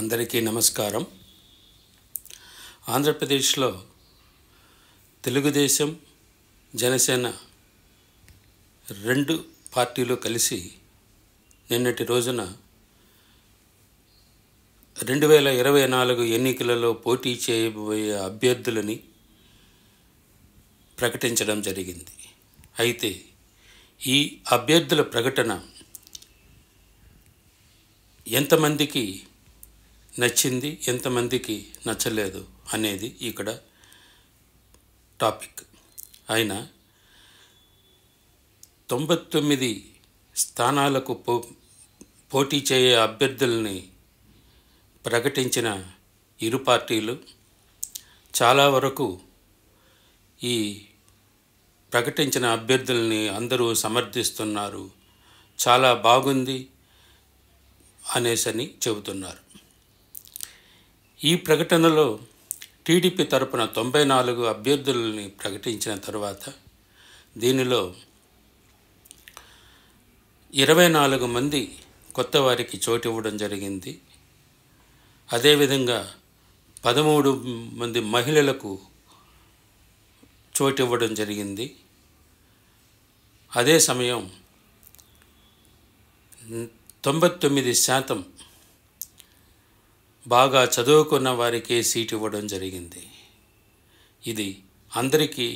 అందరికీ నమస్కారం ఆంధ్రప్రదేశ్లో తెలుగుదేశం జనసేన రెండు పార్టీలు కలిసి నిన్నటి రోజున రెండు వేల ఇరవై నాలుగు ఎన్నికలలో పోటీ చేయబోయే అభ్యర్థులని ప్రకటించడం జరిగింది అయితే ఈ అభ్యర్థుల ప్రకటన ఎంతమందికి నచ్చింది ఎంతమందికి నచ్చలేదు అనేది ఇక్కడ టాపిక్ అయినా తొంభై తొమ్మిది స్థానాలకు పో పోటీ చేయే అభ్యర్థుల్ని ప్రకటించిన ఇరు పార్టీలు చాలా వరకు ఈ ప్రకటించిన అభ్యర్థుల్ని అందరూ సమర్థిస్తున్నారు చాలా బాగుంది అనేసని చెబుతున్నారు ఈ ప్రకటనలో టీడీపీ తరపున తొంభై నాలుగు అభ్యర్థులని ప్రకటించిన తర్వాత దీనిలో ఇరవై నాలుగు మంది కొత్త వారికి చోటు ఇవ్వడం జరిగింది అదేవిధంగా పదమూడు మంది మహిళలకు చోటు ఇవ్వడం జరిగింది అదే సమయం తొంభై తొమ్మిది శాతం బాగా చదువుకున్న వారికే సీట్ ఇవ్వడం జరిగింది ఇది అందరికీ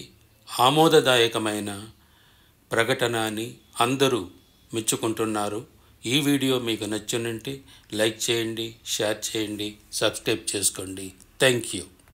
ఆమోదదాయకమైన ప్రకటన అని అందరూ మెచ్చుకుంటున్నారు ఈ వీడియో మీకు నచ్చినంటే లైక్ చేయండి షేర్ చేయండి సబ్స్క్రైబ్ చేసుకోండి థ్యాంక్ యూ